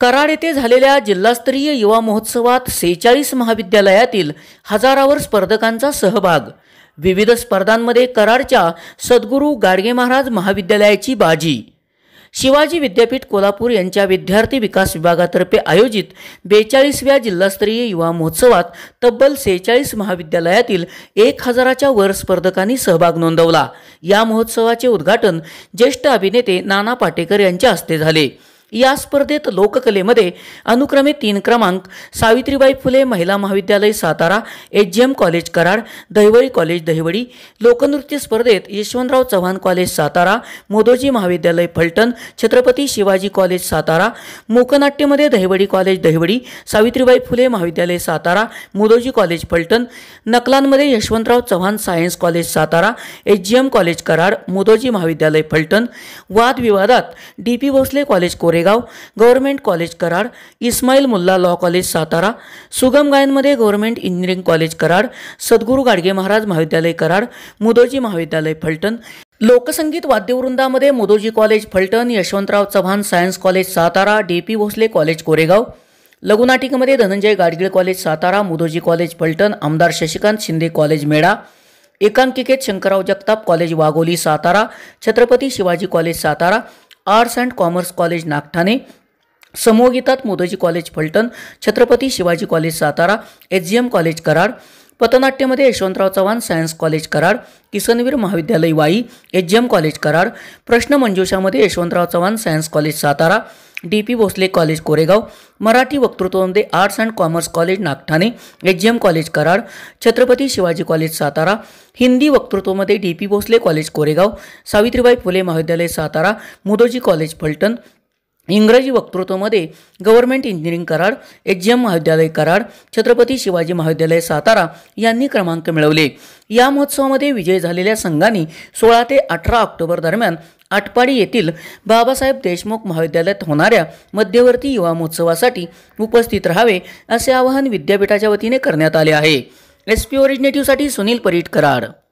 कराड येथे झालेल्या जिल्हास्तरीय युवा महोत्सवात सेहेचाळीस महाविद्यालयातील हजारावर स्पर्धकांचा सहभाग विविध स्पर्धांमध्ये कराडच्या सद्गुरू गाडगे महाराज महाविद्यालयाची बाजी शिवाजी विद्यापीठ कोल्हापूर यांच्या विद्यार्थी विकास विभागातर्फे आयोजित बेचाळीसव्या जिल्हास्तरीय युवा महोत्सवात तब्बल सेहेचाळीस महाविद्यालयातील एक हजाराच्या वर स्पर्धकांनी सहभाग नोंदवला या महोत्सवाचे उद्घाटन ज्येष्ठ अभिनेते नाना पाटेकर यांच्या हस्ते झाले या स्पर्धेत लोककलेमध्ये अनुक्रमे तीन क्रमांक सावित्रीबाई फुले महिला महाविद्यालय Satara H G M college Karad Dahiwadi college Dahiwadi लोकनृत्य स्पर्धेत यशवंतराव चव्हाण कॉलेज सातारा मोदोजी महाविद्यालय फलटण छत्रपती शिवाजी कॉलेज सातारा मोकनाट्यमध्ये दहिवडी कॉलेज दहिवडी सावित्रीबाई फुले महाविद्यालय सातारा मोदोजी कॉलेज फलटण नकलांमध्ये Yashwantrao Chavan science college Satara H G M college Karad Mudhoji महाविद्यालय फलटण वादविवादात डी पी भोसले कॉलेज कोरे Koregaon government college Karad Ismail Mulla law college Satara सुगम गायनमध्ये government engineering college Karad Sadguru Gadge Maharaj महाविद्यालय कराड मुदोजी महाविद्यालय फलटण लोकसंगीत वाद्यवृंदामध्ये Mudhoji college Phaltan Yashwantrao Chavan science college Satara D P Bhosale college Koregaon लघुनाटिकेमध्ये धनंजय गाडगीळ कॉलेज सातारा मुदोजी कॉलेज फलटण आमदार शशिकांत शिंदे कॉलेज मेळा एकांकिकेत Shankarrao Jagtap college Wagholi Satara Chhatrapati Shivaji college Satara arts and commerce college Nagthane समोगीतात Mudhoji college Phaltan Chhatrapati Shivaji college Satara H G M college Karad पथनाट्यमध्ये यशवंतराव चव्हाण सायन्स कॉलेज कराड किसनवीर महाविद्यालय Wai H G M college Karad प्रश्न मंजुषामध्ये Yashwantrao Chavan science college Satara D P Bhosale college Koregaon Marathi वक्तृत्वमध्ये arts and commerce college Nagthane H G M college Karad Chhatrapati Shivaji college Satara Hindi वक्तृत्वमध्ये D P Bhosale college Koregaon Savitribai Phule महाविद्यालय Satara Mudhoji college Phaltan इंग्रजी वक्तृत्वमध्ये government engineering Karad H G M महाविद्यालय कराड छत्रपती शिवाजी महाविद्यालय सातारा यांनी क्रमांक मिळवले या महोत्सवामध्ये विजय झालेल्या संघांनी सोळा ते अठरा ऑक्टोबर दरम्यान आटपाडी येथील बाबासाहेब देशमुख महाविद्यालयात होणाऱ्या मध्यवर्ती युवा महोत्सवासाठी उपस्थित राहावे असे आवाहन विद्यापीठाच्या वतीने करण्यात आले आहे एस पी ओरिजिनेटिव्हसाठी सुनील परीट कराड